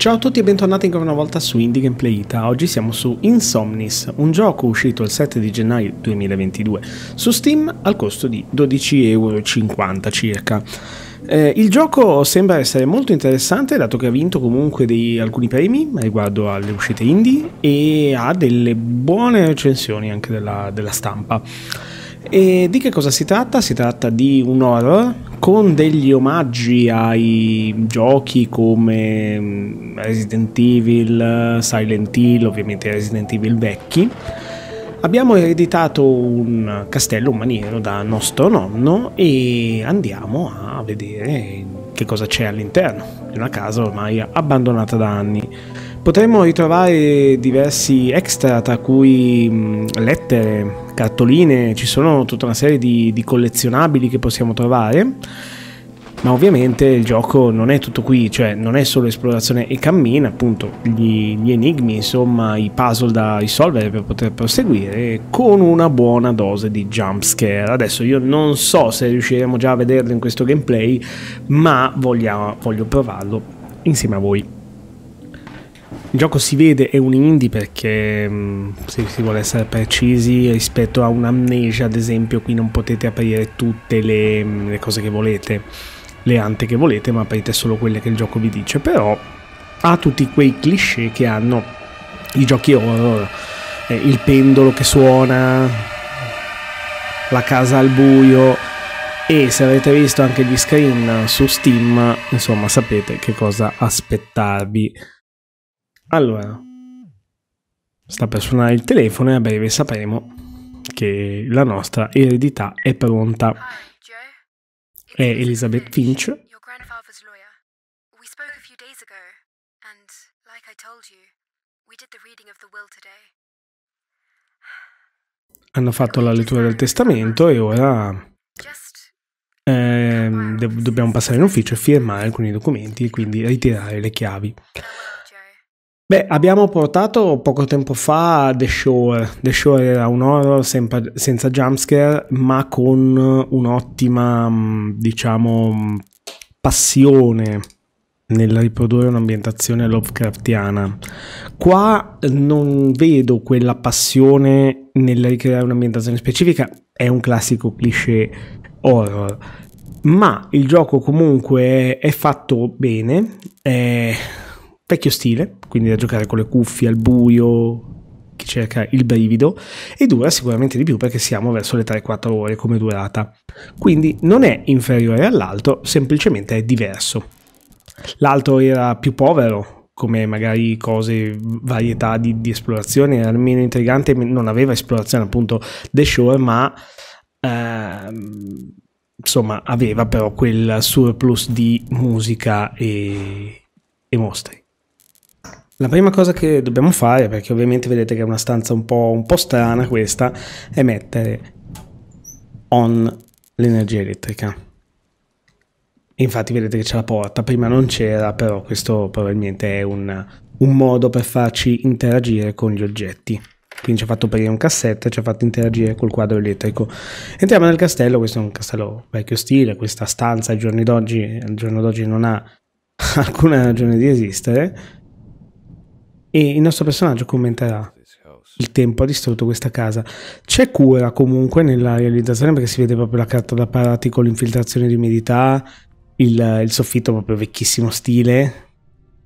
Ciao a tutti e bentornati ancora una volta su Indie Gameplay Ita. Oggi siamo su Insomnis, un gioco uscito il 7 di gennaio 2022 su Steam al costo di 12,50€ circa. Eh, il gioco sembra essere molto interessante dato che ha vinto comunque dei, alcuni premi riguardo alle uscite indie e ha delle buone recensioni anche della, della stampa. E di che cosa si tratta? Si tratta di un horror con degli omaggi ai giochi come mm, Resident Evil, Silent Hill, ovviamente Resident Evil vecchi. Abbiamo ereditato un castello un maniero da nostro nonno e andiamo a vedere che cosa c'è all'interno di una casa ormai abbandonata da anni. Potremmo ritrovare diversi extra, tra cui mm, lettere, cartoline, ci sono tutta una serie di, di collezionabili che possiamo trovare. Ma ovviamente il gioco non è tutto qui, cioè non è solo esplorazione e cammina, appunto gli, gli, enigmi, insomma i puzzle da risolvere per poter proseguire con una buona dose di jumpscare. Adesso io non so se riusciremo già a vederlo in questo gameplay, ma voglio, voglio provarlo insieme a voi. Il gioco si vede è un indie perché mm, se si vuole essere precisi rispetto a un'amnesia ad esempio qui non potete aprire tutte le, mm, le cose che volete, le ante che volete ma aprite solo quelle che il gioco vi dice però ha tutti quei cliché che hanno i giochi horror, eh, il pendolo che suona, la casa al buio e se avete visto anche gli screen su Steam insomma sapete che cosa aspettarvi. Allora, sta per suonare il telefono e a breve sapremo che la nostra eredità è pronta. È Elizabeth Finch. Hanno fatto la lettura del testamento e ora eh, dobbiamo passare in ufficio e firmare alcuni documenti e quindi ritirare le chiavi. Beh, abbiamo portato poco tempo fa The Shore. The Shore era un horror sempre, senza jumpscare, ma con un'ottima, mm, diciamo, mm, passione nel riprodurre un'ambientazione Lovecraftiana. Qua non vedo quella passione nel ricreare un'ambientazione specifica, è un classico cliché horror. Ma il gioco comunque è fatto bene, è vecchio stile, quindi da giocare con le cuffie al buio, chi cerca il brivido, e dura sicuramente di più perché siamo verso le 3-4 ore come durata. Quindi non è inferiore all'altro, semplicemente è diverso. L'altro era più povero, come magari cose, varietà di, di esplorazione, era meno intrigante, non aveva esplorazione appunto The Shore, ma... Ehm, insomma, aveva però quel surplus di musica e, e mostri. La prima cosa che dobbiamo fare, perché ovviamente vedete che è una stanza un po', un po strana questa, è mettere on l'energia elettrica. Infatti vedete che c'è la porta, prima non c'era, però questo probabilmente è un, un modo per farci interagire con gli oggetti. Quindi ci ha fatto aprire un cassetto e ci ha fatto interagire col quadro elettrico. Entriamo nel castello, questo è un castello vecchio stile, questa stanza al giorno d'oggi non ha alcuna ragione di esistere e il nostro personaggio commenterà il tempo ha distrutto questa casa. C'è cura comunque nella realizzazione perché si vede proprio la carta da parati con l'infiltrazione di umidità, il, il, soffitto proprio vecchissimo stile,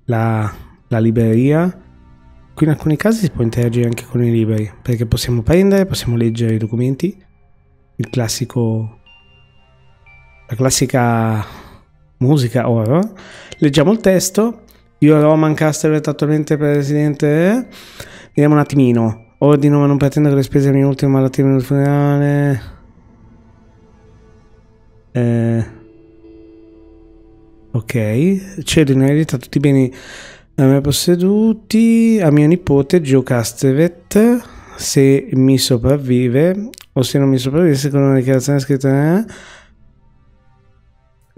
la, la, libreria. Qui in alcuni casi si può interagire anche con i libri perché possiamo prendere, possiamo leggere i documenti, il classico... la classica musica horror. Leggiamo il testo io Roman Castellet attualmente presidente. Vediamo un attimino. Ordino ma non pretendo che le spese mi ultimo alla team del funerale. Eh. Ok. Cedo in eredità tutti i beni da me posseduti a mio nipote Gio Castellet se mi sopravvive o se non mi sopravvive secondo una dichiarazione scritta eh?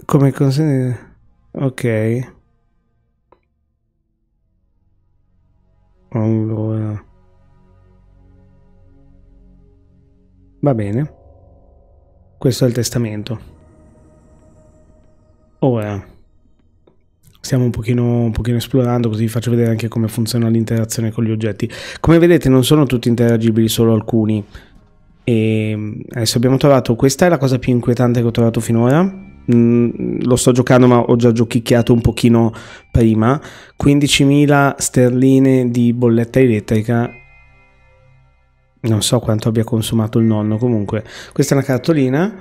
come consentire ok Allora. Va bene. Questo è il testamento. Ora stiamo un pochino, un pochino, esplorando così vi faccio vedere anche come funziona l'interazione con gli oggetti come vedete non sono tutti interagibili solo alcuni e ehm, adesso abbiamo trovato questa è la cosa più inquietante che ho trovato finora Mm, lo sto giocando ma ho già giochicchiato un pochino prima 15.000 sterline di bolletta elettrica non so quanto abbia consumato il nonno comunque questa è una cartolina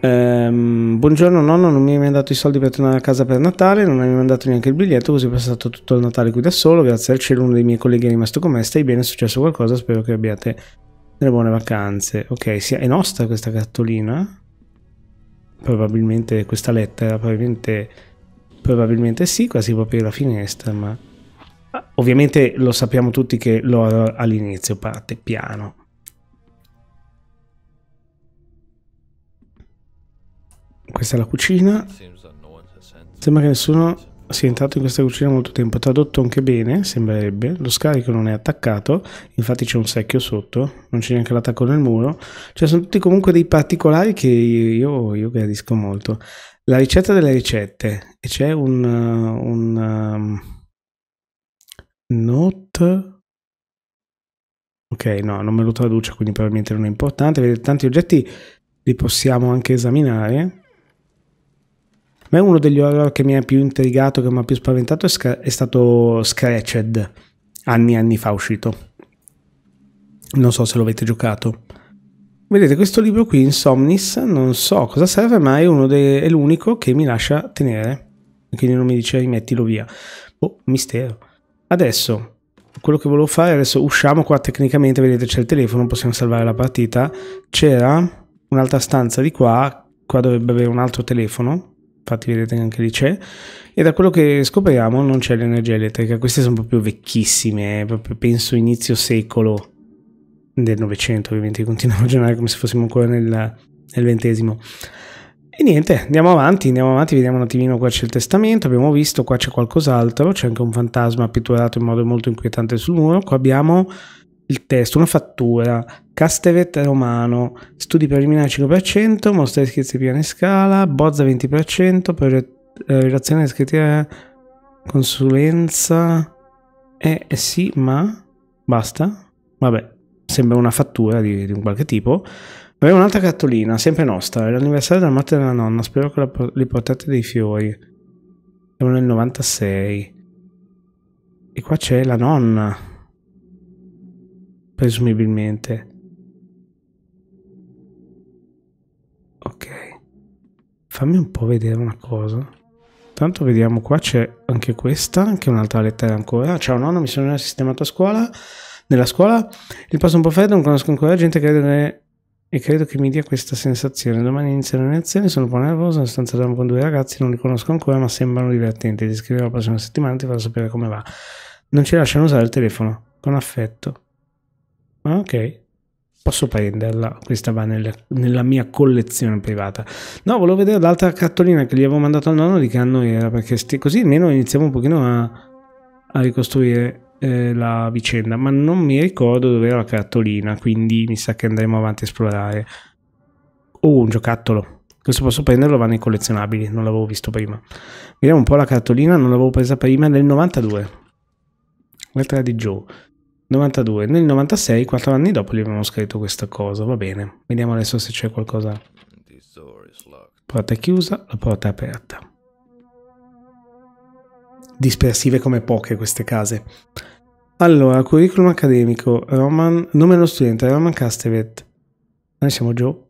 ehm, buongiorno nonno non mi hai mandato i soldi per tornare a casa per Natale non mi hai mandato neanche il biglietto così ho passato tutto il Natale qui da solo grazie al cielo uno dei miei colleghi è rimasto con me stai bene è successo qualcosa spero che abbiate delle buone vacanze ok sì, è nostra questa cartolina probabilmente questa lettera, probabilmente, probabilmente sì, quasi proprio la finestra, ma ovviamente lo sappiamo tutti che l'horror all'inizio parte piano. Questa è la cucina. Sembra che nessuno si è entrato in questa cucina molto tempo, tradotto anche bene, sembrerebbe, lo scarico non è attaccato, infatti c'è un secchio sotto, non c'è neanche l'attacco nel muro, cioè sono tutti comunque dei particolari che io, io gradisco molto. La ricetta delle ricette, e c'è un, uh, un um, note... Ok, no, non me lo traduce, quindi probabilmente non è importante, vedete tanti oggetti li possiamo anche esaminare ma uno degli horror che mi ha più intrigato, che mi ha più spaventato, è, sc è stato Scratched, anni e anni fa uscito. Non so se lo avete giocato. Vedete, questo libro qui, Insomnis, non so cosa serve, ma è, uno è l'unico che mi lascia tenere. Quindi non mi dice rimettilo via. Oh, mistero. Adesso, quello che volevo fare, adesso usciamo qua tecnicamente, vedete c'è il telefono, possiamo salvare la partita. C'era un'altra stanza di qua, qua dovrebbe avere un altro telefono infatti vedete che anche lì c'è, e da quello che scopriamo non c'è l'energia elettrica, queste sono proprio vecchissime, eh, proprio penso inizio secolo del Novecento, ovviamente continuiamo a ragionare come se fossimo ancora nel, nel XX. E niente, andiamo avanti, andiamo avanti, vediamo un attimino, qua c'è il testamento, abbiamo visto, qua c'è qualcos'altro, c'è anche un fantasma pitturato in modo molto inquietante sul muro, qua abbiamo il testo, una fattura, Castevet Romano, studi preliminari 5%, mostra di schizzi piano in scala, bozza 20%, per, eh, relazione scrittiva eh, consulenza, eh, eh, sì, ma basta, vabbè, sembra una fattura di, di un qualche tipo. Avevo un'altra cartolina, sempre nostra, è l'anniversario della morte della nonna, spero che la, li portate dei fiori. Siamo nel 96. E qua c'è la nonna presumibilmente. Ok, fammi un po' vedere una cosa. Tanto vediamo qua c'è anche questa, anche un'altra lettera ancora. Ciao nonno, mi sono sistemato a scuola. Nella scuola il passo un po' freddo, non conosco ancora la gente, credo che e credo che mi dia questa sensazione. Domani iniziano le lezioni, sono un po' nervoso, sono stanza da con due ragazzi, non li conosco ancora, ma sembrano divertenti. Ti scriverò la prossima settimana ti farò sapere come va. Non ci lasciano usare il telefono. Con affetto. Ah, ok. Posso prenderla, questa va nella, nella mia collezione privata. No, volevo vedere l'altra cartolina che gli avevo mandato al nonno di che anno era, perché così almeno iniziamo un pochino a, a ricostruire eh, la vicenda, ma non mi ricordo dove era la cartolina, quindi mi sa che andremo avanti a esplorare. Oh, un giocattolo. Questo posso prenderlo, va nei collezionabili, non l'avevo visto prima. Vediamo un po' la cartolina, non l'avevo presa prima, del 92. Lettera di Joe. 92. Nel 96, 4 anni dopo, gli abbiamo scritto questa cosa. Va bene. Vediamo adesso se c'è qualcosa. Porta chiusa, la porta aperta. Dispersive come poche queste case. Allora, curriculum accademico, Roman, nome dello studente, Roman Castevet. Noi siamo Joe.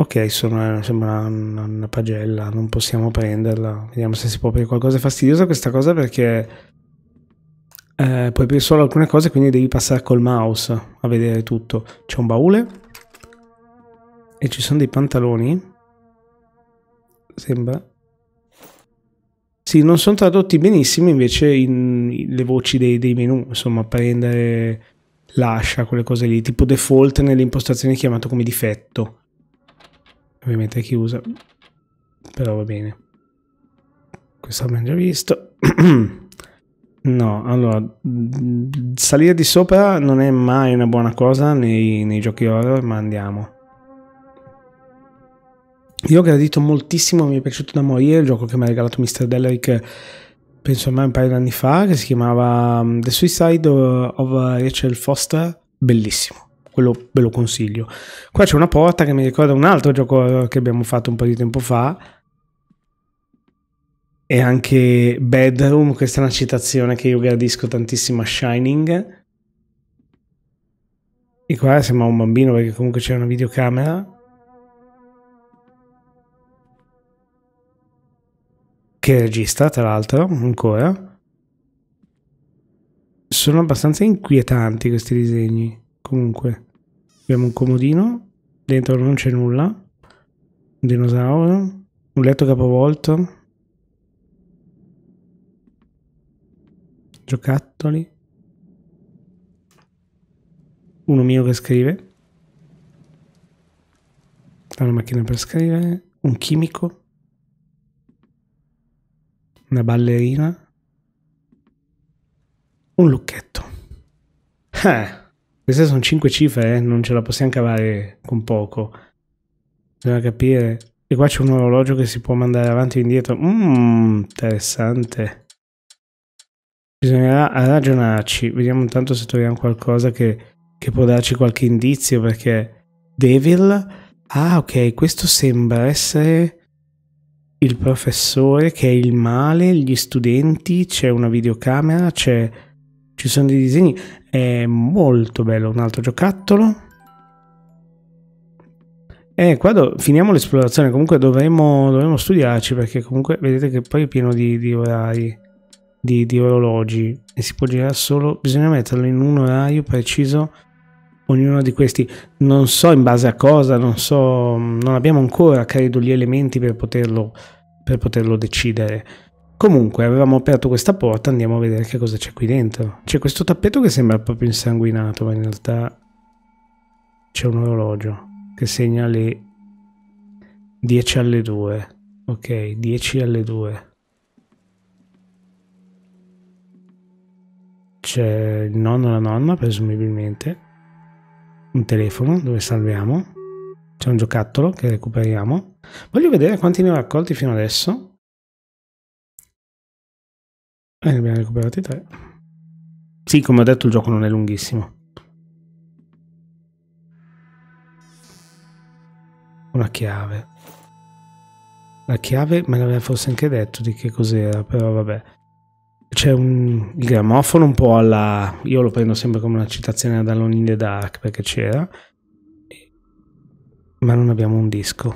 Ok, sono, eh, sembra una, una, pagella, non possiamo prenderla. Vediamo se si può aprire qualcosa. È fastidiosa questa cosa perché eh, puoi aprire solo alcune cose, quindi devi passare col mouse a vedere tutto. C'è un baule e ci sono dei pantaloni. Sembra. Sì, non sono tradotti benissimo invece in, in, le voci dei, dei menu, insomma, prendere l'ascia, quelle cose lì, tipo default nell'impostazione chiamato come difetto ovviamente è chiusa però va bene questo abbiamo già visto no allora salire di sopra non è mai una buona cosa nei, nei giochi horror ma andiamo io ho gradito moltissimo mi è piaciuto da morire il gioco che mi ha regalato Mr. Delrick penso ormai un paio di anni fa che si chiamava mm, The Suicide of Rachel Foster bellissimo quello ve lo consiglio. Qua c'è una porta che mi ricorda un altro gioco che abbiamo fatto un po' di tempo fa. E anche Bedroom, questa è una citazione che io gradisco tantissimo a Shining. E qua siamo un bambino perché comunque c'è una videocamera. Che regista, tra l'altro, ancora. Sono abbastanza inquietanti questi disegni, comunque. Abbiamo un comodino, dentro non c'è nulla, un dinosauro, un letto capovolto, giocattoli, uno mio che scrive, una macchina per scrivere, un chimico, una ballerina, un lucchetto. Eh. Queste sono 5 cifre, eh? non ce la possiamo cavare con poco. Bisogna capire. E qua c'è un orologio che si può mandare avanti e indietro. Mmm, interessante. Bisognerà ragionarci. Vediamo intanto se troviamo qualcosa che, che può darci qualche indizio perché... Devil... Ah, ok, questo sembra essere il professore che è il male, gli studenti, c'è una videocamera, c'è ci sono dei disegni, è molto bello, un altro giocattolo. E qua do, finiamo l'esplorazione, comunque dovremmo, dovremmo, studiarci perché comunque vedete che poi è pieno di, di orari, di, di orologi e si può girare solo, bisogna metterlo in un orario preciso ognuno di questi non so in base a cosa non so non abbiamo ancora credo gli elementi per poterlo, per poterlo decidere Comunque, avevamo aperto questa porta, andiamo a vedere che cosa c'è qui dentro. C'è questo tappeto che sembra proprio insanguinato, ma in realtà c'è un orologio che segna le 10 alle 2. Ok, 10 alle 2. C'è il nonno e la nonna, presumibilmente. Un telefono dove salviamo. C'è un giocattolo che recuperiamo. Voglio vedere quanti ne ho raccolti fino adesso. E eh, ne abbiamo recuperati tre. Sì, come ho detto, il gioco non è lunghissimo. Una chiave. La chiave me l'aveva forse anche detto di che cos'era, però vabbè. C'è un il grammofono un po' alla... Io lo prendo sempre come una citazione ad Alone in the Dark perché c'era. Ma non abbiamo un disco.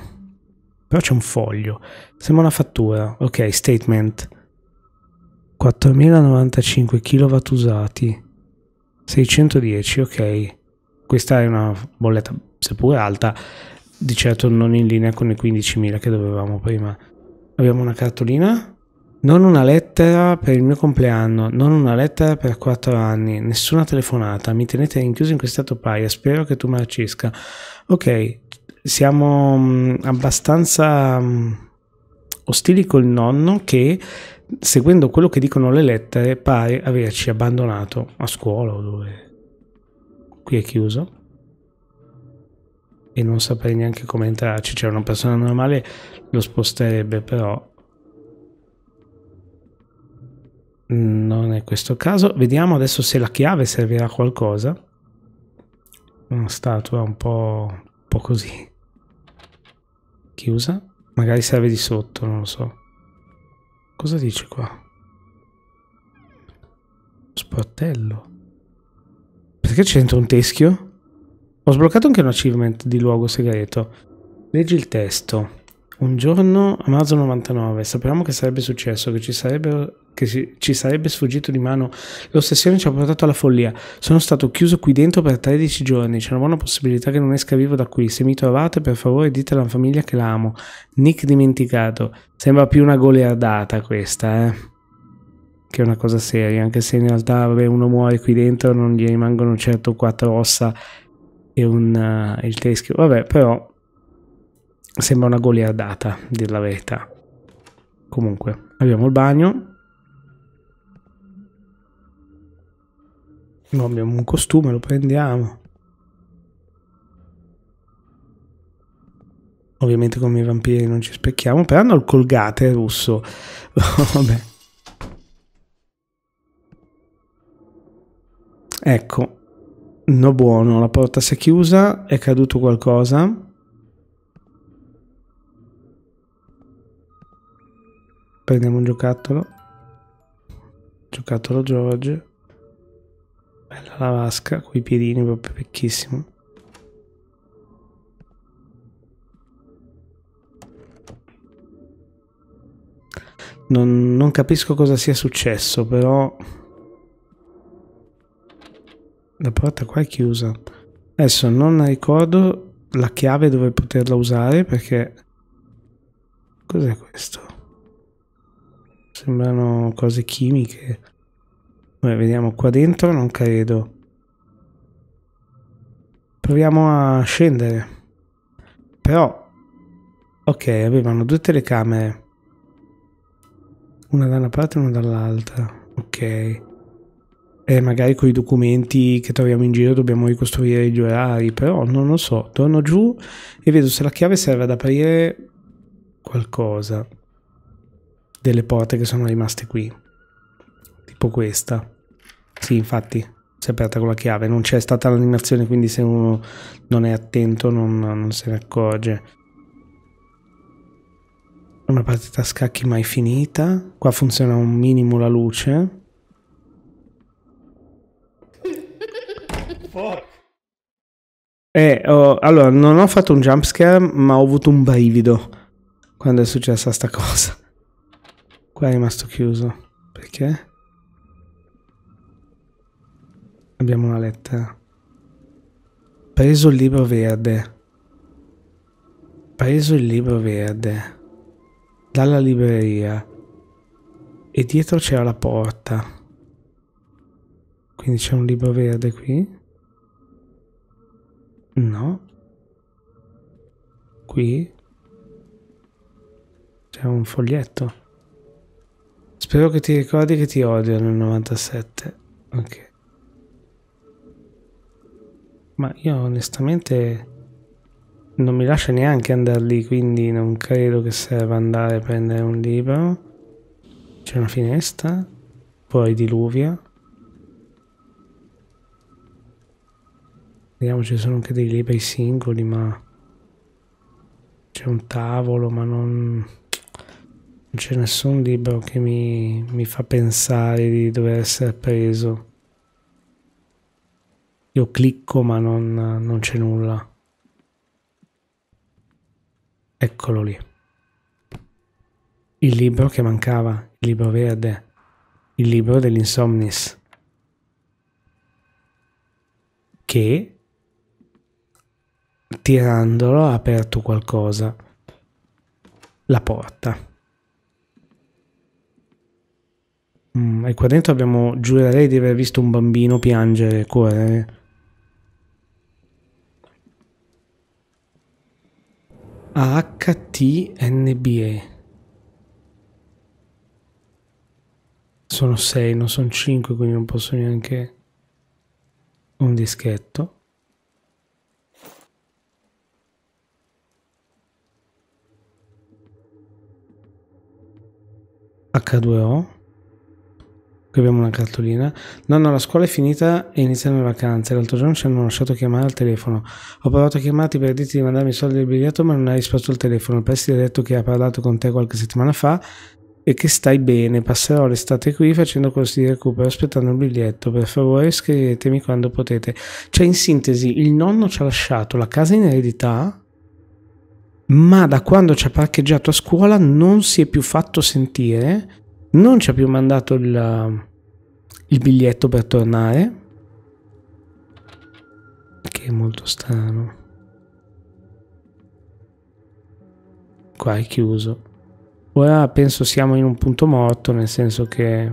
Però c'è un foglio. Sembra una fattura. Ok, statement. 4095 kW usati 610 ok questa è una bolletta seppure alta di certo non in linea con le 15.000 che dovevamo prima abbiamo una cartolina non una lettera per il mio compleanno non una lettera per 4 anni nessuna telefonata mi tenete rinchiuso in questa topaia spero che tu marcisca ok siamo mm, abbastanza mm, ostili col nonno che seguendo quello che dicono le lettere, pare averci abbandonato a scuola o dove... Qui è chiuso. E non saprei neanche come entrarci. Cioè una persona normale lo sposterebbe, però... Non è questo il caso. Vediamo adesso se la chiave servirà a qualcosa. Una statua un po', un po' così. Chiusa. Magari serve di sotto, non lo so. Cosa dice qua? Sportello. Perché c'è dentro un teschio? Ho sbloccato anche un achievement di luogo segreto. Leggi il testo. Un giorno, a marzo 99, sappiamo che sarebbe successo, che, ci sarebbe, che si, ci sarebbe sfuggito di mano. L'ossessione ci ha portato alla follia. Sono stato chiuso qui dentro per 13 giorni. C'è una buona possibilità che non esca vivo da qui. Se mi trovate, per favore, dite alla famiglia che l'amo. Nick dimenticato. Sembra più una goleardata questa, eh. Che una cosa seria, anche se in realtà, vabbè, uno muore qui dentro, non gli rimangono certo quattro ossa e un, uh, il teschio. Vabbè, però Sembra una goliardata, dir la verità. Comunque, abbiamo il bagno. No, abbiamo un costume, lo prendiamo. Ovviamente come i vampiri non ci specchiamo, però hanno il colgate russo. Vabbè. Ecco, no buono, la porta si è chiusa, è caduto qualcosa. Prendiamo un giocattolo. Giocattolo George. Bella la vasca, i piedini proprio vecchissimo. Non, non capisco cosa sia successo, però... La porta qua è chiusa. Adesso non ricordo la chiave dove poterla usare perché... Cos'è questo? sembrano cose chimiche. Beh, vediamo qua dentro, non credo. Proviamo a scendere. Però, ok, avevano due telecamere. Una da una parte e una dall'altra. Ok. E eh, magari con i documenti che troviamo in giro dobbiamo ricostruire gli orari, però non lo so. Torno giù e vedo se la chiave serve ad aprire qualcosa delle porte che sono rimaste qui. Tipo questa. Sì, infatti, si è aperta con la chiave. Non c'è stata l'animazione, quindi se uno non è attento non, non se ne accorge. Una partita a scacchi mai finita. Qua funziona un minimo la luce. Eh, oh, allora, non ho fatto un jumpscare, ma ho avuto un brivido quando è successa sta cosa. Qua è rimasto chiuso. Perché? Abbiamo una lettera. Preso il libro verde. Preso il libro verde. Dalla libreria. E dietro c'era la porta. Quindi c'è un libro verde qui. No. Qui. C'è un foglietto. Spero che ti ricordi che ti odio nel 97. Ok. Ma io onestamente non mi lascia neanche andare lì, quindi non credo che serva andare a prendere un libro. C'è una finestra, poi diluvia. Vediamo, ci sono anche dei libri singoli, ma... C'è un tavolo, ma non c'è nessun libro che mi, mi fa pensare di dover essere preso. Io clicco ma non, non c'è nulla. Eccolo lì. Il libro che mancava, il libro verde, il libro dell'insomnis. Che tirandolo ha aperto qualcosa. La porta. Mm, e qua dentro abbiamo, giurerei di aver visto un bambino piangere eh. e correre. AHTNBE. Sono 6, non sono 5, quindi non posso neanche un dischetto. H2O. Qui abbiamo una cartolina. Nonno, la scuola è finita e iniziano le vacanze. L'altro giorno ci hanno lasciato chiamare al telefono. Ho provato a chiamarti per dirti di mandarmi i soldi del biglietto, ma non hai risposto al telefono. Il prestito ha detto che ha parlato con te qualche settimana fa e che stai bene. Passerò l'estate qui facendo corsi di recupero, aspettando il biglietto. Per favore, scrivetemi quando potete. Cioè, in sintesi, il nonno ci ha lasciato la casa in eredità. Ma da quando ci ha parcheggiato a scuola non si è più fatto sentire non ci ha più mandato il, il biglietto per tornare, che è molto strano. Qua è chiuso. Ora penso siamo in un punto morto, nel senso che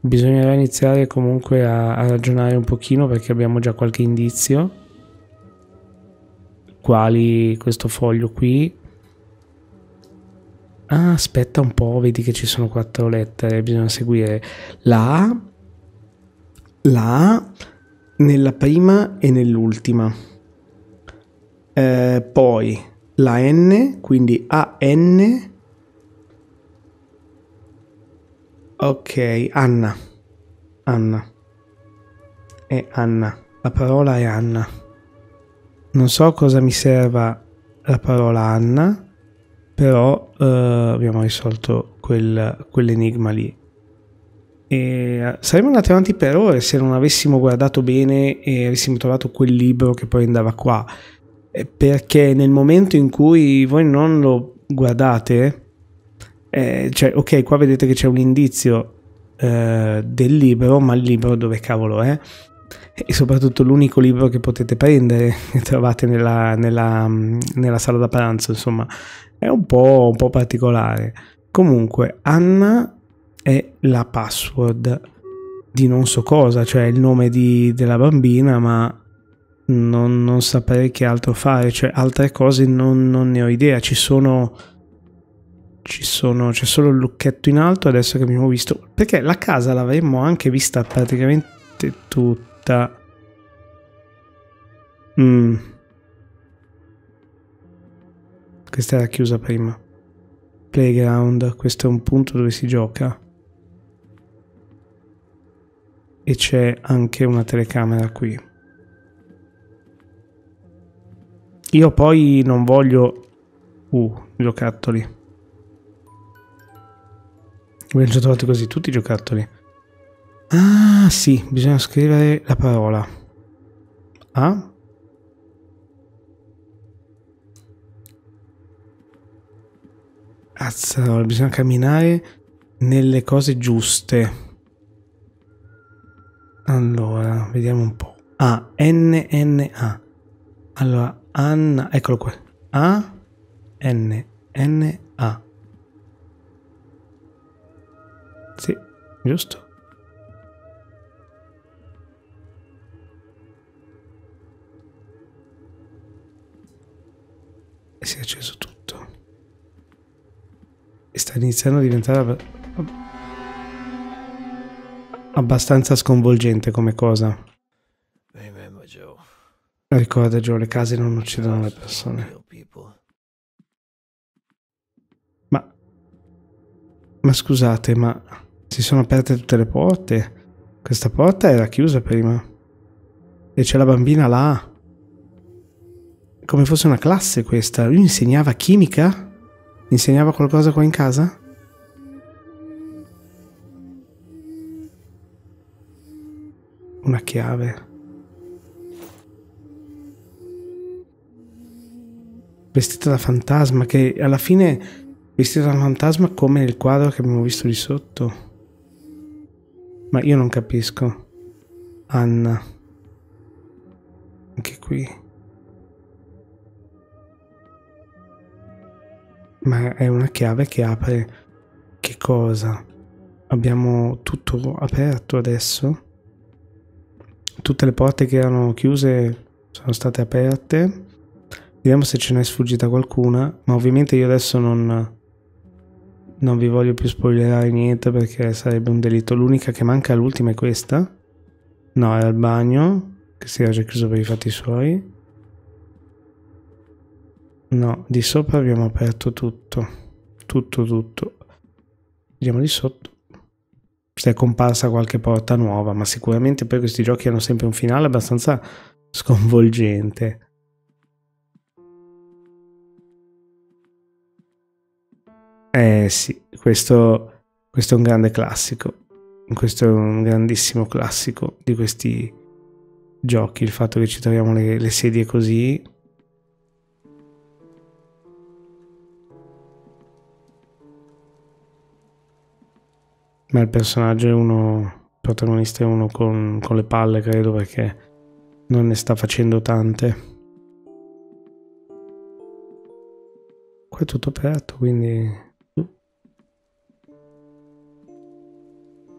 bisognerà iniziare comunque a, a, ragionare un pochino perché abbiamo già qualche indizio quali questo foglio qui Ah, aspetta un po', vedi che ci sono quattro lettere, bisogna seguire la A, la A nella prima e nell'ultima. Eh, poi la N, quindi AN. Ok, Anna. Anna. È Anna. La parola è Anna. Non so cosa mi serva la parola Anna però eh, abbiamo risolto quel, quell'enigma lì. E eh, saremmo andati avanti per ore se non avessimo guardato bene e avessimo trovato quel libro che poi andava qua. Eh, perché nel momento in cui voi non lo guardate, eh, cioè, ok, qua vedete che c'è un indizio eh, del libro, ma il libro dove cavolo è? E soprattutto l'unico libro che potete prendere, che trovate nella, nella, nella sala da pranzo, insomma, è un po', un po particolare. Comunque, Anna è la password di non so cosa, cioè il nome di, della bambina, ma non, non, saprei che altro fare, cioè altre cose non, non ne ho idea. Ci sono, ci sono, c'è solo il lucchetto in alto adesso che abbiamo visto, perché la casa l'avremmo anche vista praticamente tutta. Mm. Questa era chiusa prima. Playground, questo è un punto dove si gioca. E c'è anche una telecamera qui. Io poi non voglio... Uh, giocattoli. Abbiamo già trovato così tutti i giocattoli. Ah, sì, bisogna scrivere la parola. Ah? Cazzo, bisogna camminare nelle cose giuste. Allora, vediamo un po'. A, N, N, A. Allora, Anna, eccolo qua. A, N, N, A. Sì, giusto. E si è acceso tutto sta iniziando a diventare abbastanza sconvolgente come cosa. Ricorda Joe, le case non uccidono le persone. Ma... Ma scusate, ma... Si sono aperte tutte le porte? Questa porta era chiusa prima. E c'è la bambina là. Come fosse una classe questa. Lui insegnava chimica? Insegnava qualcosa qua in casa? Una chiave. Vestita da fantasma, che alla fine vestita da fantasma come nel quadro che abbiamo visto di sotto. Ma io non capisco. Anna. Anche qui. ma è una chiave che apre che cosa? Abbiamo tutto aperto adesso? Tutte le porte che erano chiuse sono state aperte. Vediamo se ce n'è sfuggita qualcuna, ma ovviamente io adesso non, non vi voglio più spoilerare niente perché sarebbe un delitto. L'unica che manca, l'ultima è questa. No, era il bagno, che si era già chiuso per i fatti suoi. No, di sopra abbiamo aperto tutto. Tutto, tutto. Vediamo di sotto. Se è comparsa qualche porta nuova, ma sicuramente poi questi giochi hanno sempre un finale abbastanza sconvolgente. Eh sì, questo, questo è un grande classico. Questo è un grandissimo classico di questi giochi. Il fatto che ci troviamo le, le sedie così ma il personaggio è uno, il protagonista è uno con, con le palle, credo, perché non ne sta facendo tante. Qua è tutto aperto, quindi...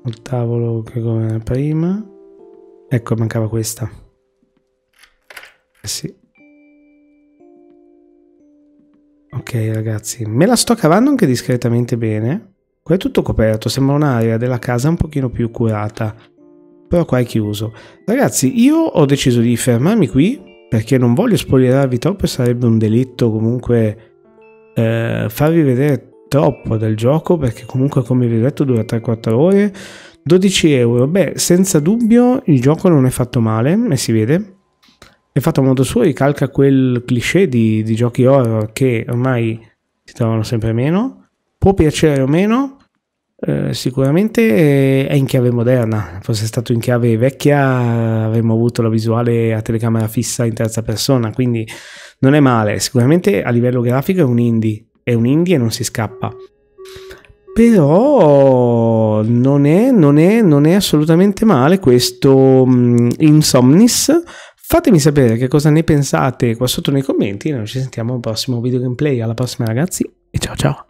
Il tavolo che come prima. Ecco, mancava questa. Eh sì. Ok ragazzi, me la sto cavando anche discretamente bene. Qua è tutto coperto, sembra un'area della casa un pochino più curata, però qua è chiuso. Ragazzi, io ho deciso di fermarmi qui perché non voglio spoilerarvi troppo e sarebbe un delitto comunque eh, farvi vedere troppo del gioco perché comunque come vi ho detto dura 3-4 ore. 12 euro, beh senza dubbio il gioco non è fatto male e si vede. È fatto a modo suo, ricalca quel cliché di, di giochi horror che ormai si trovano sempre meno. Può piacere o meno, eh, sicuramente è in chiave moderna, fosse stato in chiave vecchia avremmo avuto la visuale a telecamera fissa in terza persona, quindi non è male, sicuramente a livello grafico è un indie, è un indie e non si scappa. Però non è, non è, non è assolutamente male questo mh, mm, Insomnis. Fatemi sapere che cosa ne pensate qua sotto nei commenti. Noi ci sentiamo al prossimo video gameplay. Alla prossima, ragazzi, e ciao ciao!